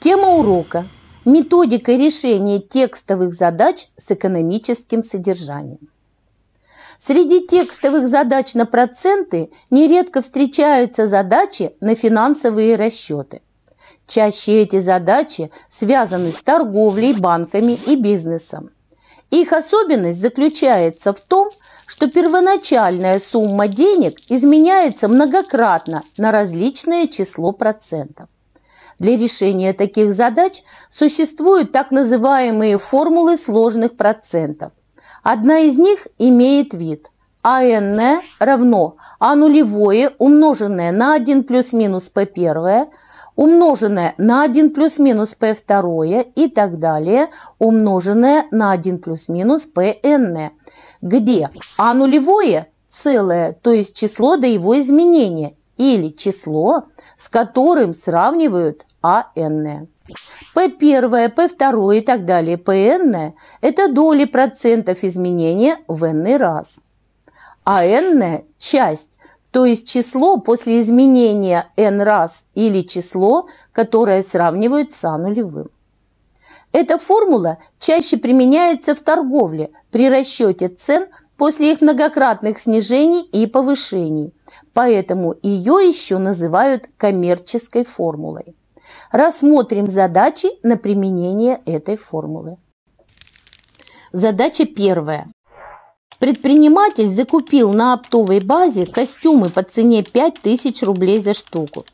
Тема урока – методика решения текстовых задач с экономическим содержанием. Среди текстовых задач на проценты нередко встречаются задачи на финансовые расчеты. Чаще эти задачи связаны с торговлей, банками и бизнесом. Их особенность заключается в том, что первоначальная сумма денег изменяется многократно на различное число процентов. Для решения таких задач существуют так называемые формулы сложных процентов. Одна из них имеет вид АН равно А нулевое умноженное на 1 плюс-минус P1 умноженное на 1 плюс-минус P2 и так далее умноженное на 1 плюс-минус PN – где А нулевое – целое, то есть число до его изменения, или число, с которым сравнивают АН. П 1 п 2 и так далее, Pn – это доли процентов изменения в n раз. А n – часть, то есть число после изменения n раз или число, которое сравнивают с а нулевым. Эта формула чаще применяется в торговле при расчете цен после их многократных снижений и повышений, поэтому ее еще называют коммерческой формулой. Рассмотрим задачи на применение этой формулы. Задача первая. Предприниматель закупил на оптовой базе костюмы по цене 5000 рублей за штуку.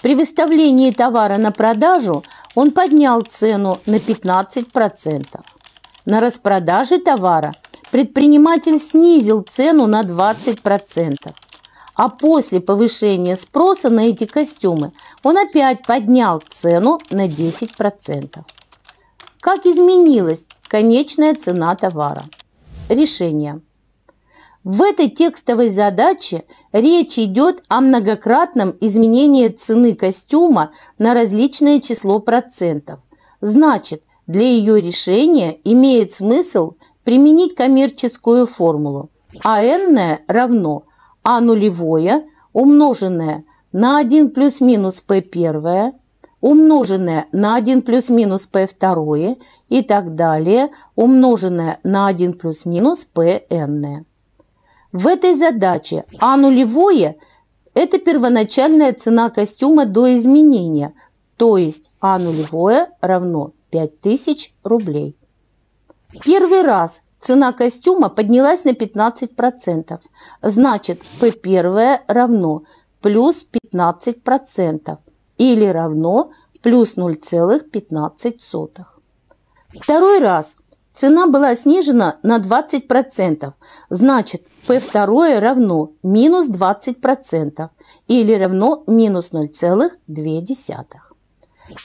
При выставлении товара на продажу он поднял цену на 15%. На распродаже товара предприниматель снизил цену на 20%. А после повышения спроса на эти костюмы он опять поднял цену на 10%. Как изменилась конечная цена товара? Решение. В этой текстовой задаче речь идет о многократном изменении цены костюма на различное число процентов. Значит, для ее решения имеет смысл применить коммерческую формулу а n равно а нулевое умноженное на 1 плюс-минус p1 умноженное на 1 плюс-минус p2 и так далее умноженное на 1 плюс-минус pn. В этой задаче А нулевое – это первоначальная цена костюма до изменения, то есть А нулевое равно 5000 рублей. Первый раз цена костюма поднялась на 15%, значит P1 равно плюс 15% или равно плюс 0,15. Второй раз цена была снижена на 20%, значит P2 равно минус 20% или равно минус 0,2.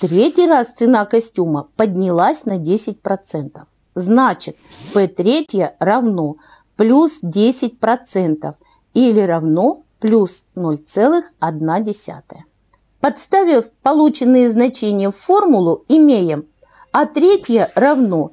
Третий раз цена костюма поднялась на 10%. Значит, P3 равно плюс 10% или равно плюс 0,1. Подставив полученные значения в формулу, имеем А3 равно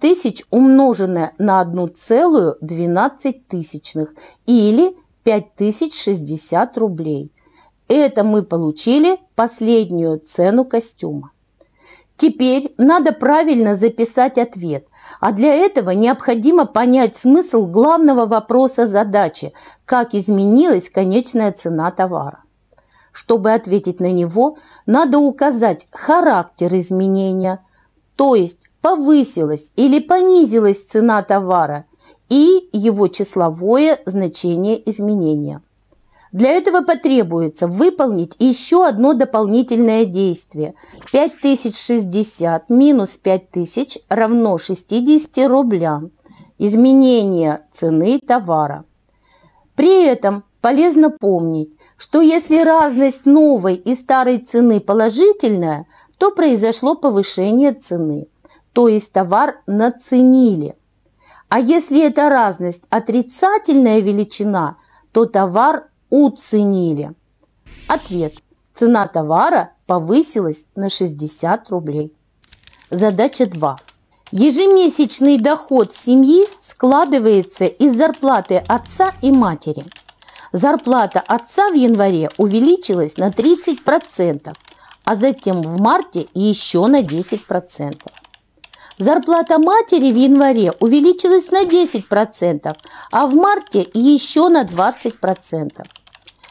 тысяч умноженное на 1,12 тысячных или 5060 рублей. Это мы получили последнюю цену костюма. Теперь надо правильно записать ответ, а для этого необходимо понять смысл главного вопроса задачи – как изменилась конечная цена товара. Чтобы ответить на него, надо указать характер изменения, то есть повысилась или понизилась цена товара и его числовое значение изменения. Для этого потребуется выполнить еще одно дополнительное действие. 5060 минус 5000 равно 60 рублям. Изменение цены товара. При этом полезно помнить, что если разность новой и старой цены положительная, то произошло повышение цены то есть товар наценили. А если эта разность отрицательная величина, то товар уценили. Ответ. Цена товара повысилась на 60 рублей. Задача 2. Ежемесячный доход семьи складывается из зарплаты отца и матери. Зарплата отца в январе увеличилась на 30%, а затем в марте еще на 10%. Зарплата матери в январе увеличилась на 10%, а в марте еще на 20%.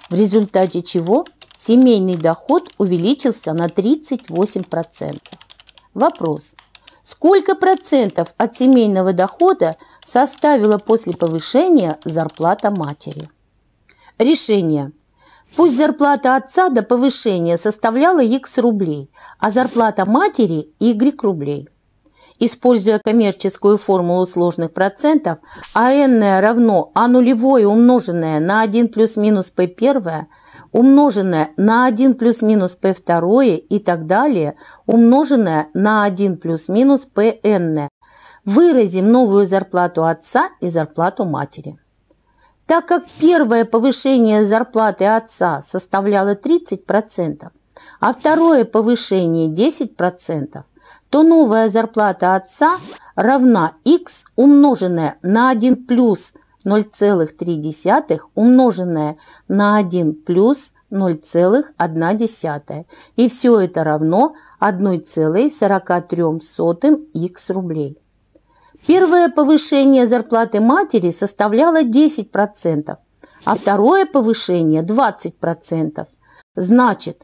В результате чего семейный доход увеличился на 38%. Вопрос. Сколько процентов от семейного дохода составила после повышения зарплата матери? Решение. Пусть зарплата отца до повышения составляла x рублей, а зарплата матери – y рублей. Используя коммерческую формулу сложных процентов, а АН равно А нулевое умноженное на 1 плюс-минус p первое умноженное на 1 плюс-минус p второе и так далее умноженное на 1 плюс-минус p Pn. Выразим новую зарплату отца и зарплату матери. Так как первое повышение зарплаты отца составляло 30%, а второе повышение 10%, то новая зарплата отца равна x, умноженное на 1 плюс 0,3 умноженное на 1 плюс 0,1. И все это равно 1,43 x рублей. Первое повышение зарплаты матери составляло 10%, а второе повышение – 20%. Значит,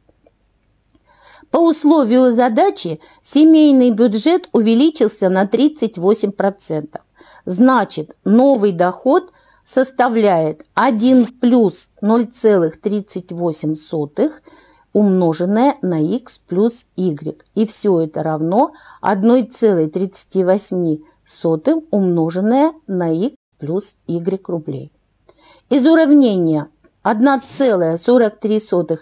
По условию задачи семейный бюджет увеличился на 38%. Значит, новый доход составляет 1 плюс 0,38 умноженное на x плюс y. И все это равно 1,38 умноженное на x плюс y рублей. Из уравнения 1,43 х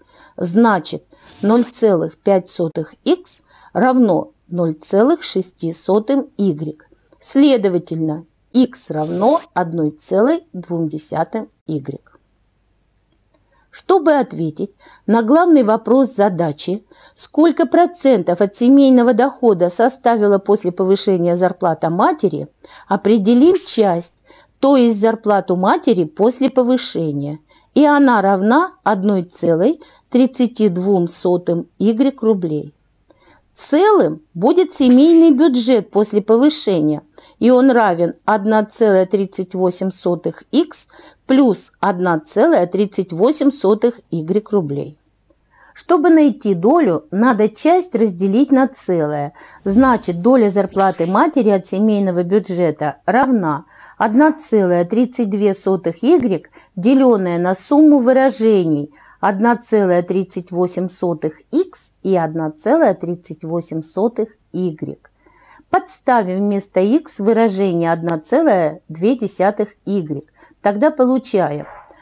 Значит, 0,05х равно 006 y Следовательно, x равно 1,2y. Чтобы ответить на главный вопрос задачи, сколько процентов от семейного дохода составила после повышения зарплата матери, определим часть, то есть зарплату матери после повышения – и она равна 1,32 y рублей. Целым будет семейный бюджет после повышения, и он равен 1,38 х плюс 1,38 y рублей. Чтобы найти долю, надо часть разделить на целое. Значит, доля зарплаты матери от семейного бюджета равна 1,32 y, деленное на сумму выражений 1,38 x и 1,38 y. Подставим вместо x выражение 1,2 y. Тогда получаем –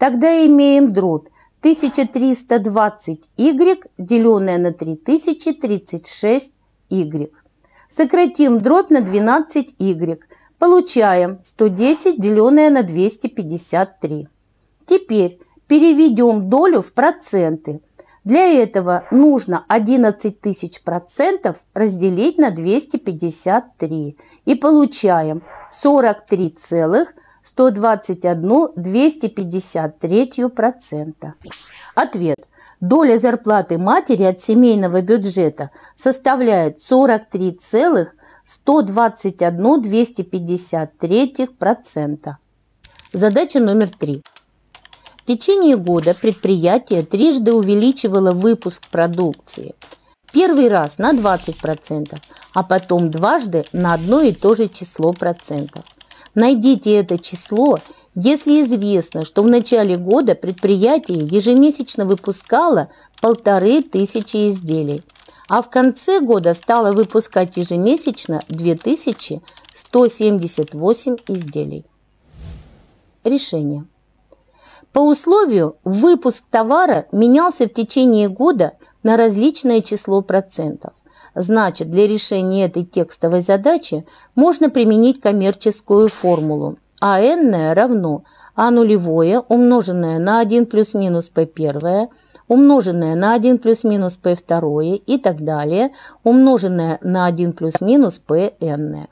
Тогда имеем дробь 1320y, деленное на 3036y. Сократим дробь на 12y. Получаем 110, деленное на 253. Теперь переведем долю в проценты. Для этого нужно 11 тысяч процентов разделить на 253 и получаем 43,5 121 121,253%. Ответ. Доля зарплаты матери от семейного бюджета составляет 43,121 43,121,253%. Задача номер три. В течение года предприятие трижды увеличивало выпуск продукции. Первый раз на 20%, а потом дважды на одно и то же число процентов – Найдите это число, если известно, что в начале года предприятие ежемесячно выпускало полторы тысячи изделий, а в конце года стало выпускать ежемесячно 2178 изделий. Решение. По условию выпуск товара менялся в течение года на различное число процентов – Значит, для решения этой текстовой задачи можно применить коммерческую формулу. А n равно а нулевое умноженное на 1 плюс минус p первое умноженное на 1 плюс минус p второе и так далее, умноженное на 1 плюс минус pn.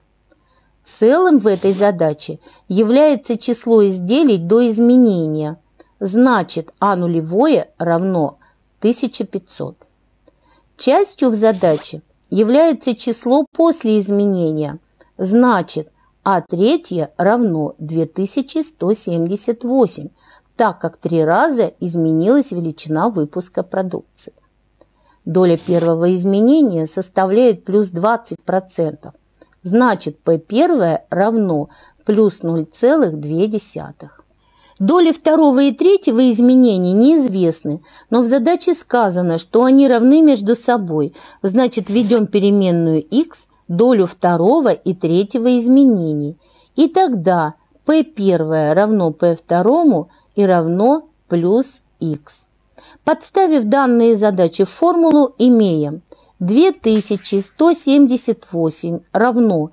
Целым в этой задаче является число изделий до изменения. Значит, а нулевое равно 1500. Частью в задаче является число после изменения. Значит, а третье равно 2178, так как три раза изменилась величина выпуска продукции. Доля первого изменения составляет плюс 20%. Значит, P1 равно плюс 0,2. Доли второго и третьего изменений неизвестны, но в задаче сказано, что они равны между собой, значит введем переменную x, долю второго и третьего изменений. И тогда p первое равно p второму и равно плюс x. Подставив данные задачи в формулу, имеем 2178 равно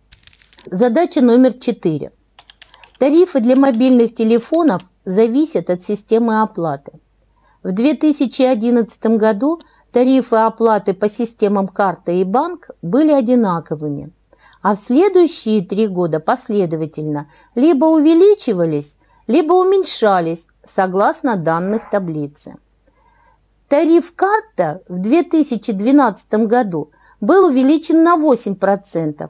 Задача номер 4. Тарифы для мобильных телефонов зависят от системы оплаты. В 2011 году тарифы оплаты по системам карта и банк были одинаковыми, а в следующие три года последовательно либо увеличивались, либо уменьшались согласно данных таблицы. Тариф карта в 2012 году был увеличен на 8%,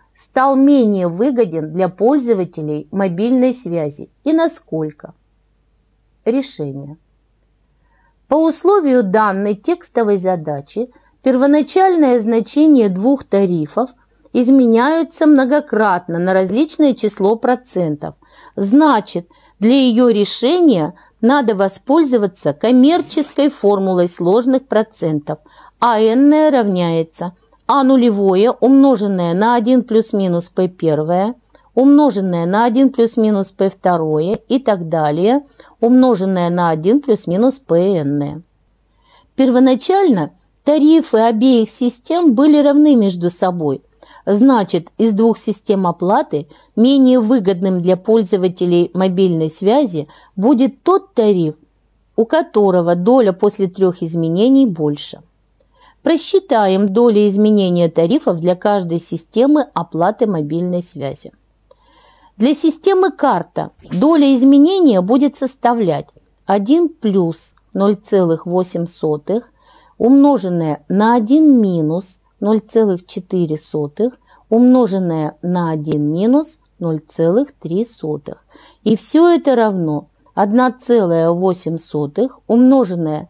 стал менее выгоден для пользователей мобильной связи и насколько. Решение. По условию данной текстовой задачи первоначальное значение двух тарифов изменяется многократно на различное число процентов. Значит, для ее решения надо воспользоваться коммерческой формулой сложных процентов, а n равняется а нулевое, умноженное на 1 плюс-минус p первое умноженное на 1 плюс-минус p второе и так далее, умноженное на 1 плюс-минус pn. Первоначально тарифы обеих систем были равны между собой. Значит, из двух систем оплаты менее выгодным для пользователей мобильной связи будет тот тариф, у которого доля после трех изменений больше. Просчитаем доли изменения тарифов для каждой системы оплаты мобильной связи. Для системы карта доля изменения будет составлять 1 плюс 0,08 умноженное на 1 минус 0,4 умноженное на 1 минус 0,3. И все это равно 1,08 умноженное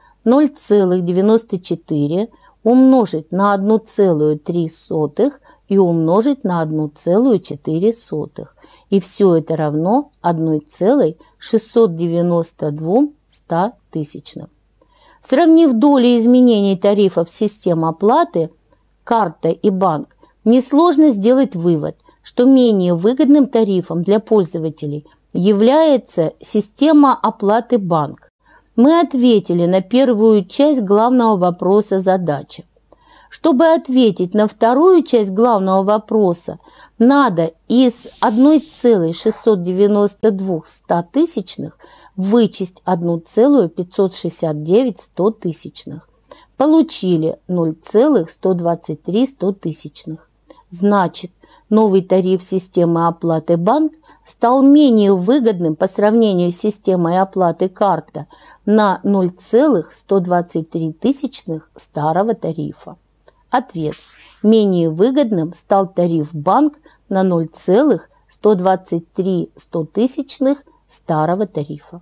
0,94 умножить на 1,03 и умножить на 1,4. И все это равно 1,692 тысячным. Сравнив доли изменений тарифов систем оплаты, карта и банк, несложно сделать вывод, что менее выгодным тарифом для пользователей является система оплаты банк, мы ответили на первую часть главного вопроса задачи. Чтобы ответить на вторую часть главного вопроса, надо из 1,692 тысячных вычесть 1,569 100 тысячных. Получили 0,123 100 тысячных. Значит, новый тариф системы оплаты банк стал менее выгодным по сравнению с системой оплаты карта на 0,123 тысячных старого тарифа. Ответ. Менее выгодным стал тариф банк на 0,123 тысячных старого тарифа.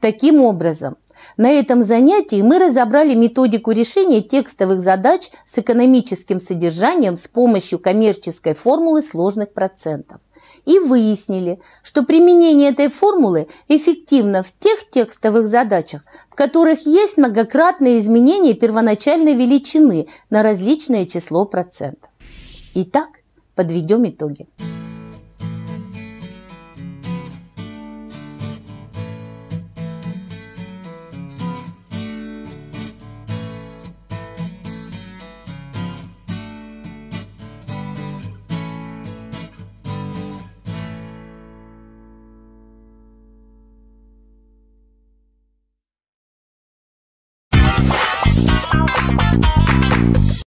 Таким образом, на этом занятии мы разобрали методику решения текстовых задач с экономическим содержанием с помощью коммерческой формулы сложных процентов и выяснили, что применение этой формулы эффективно в тех текстовых задачах, в которых есть многократное изменение первоначальной величины на различное число процентов. Итак, подведем итоги.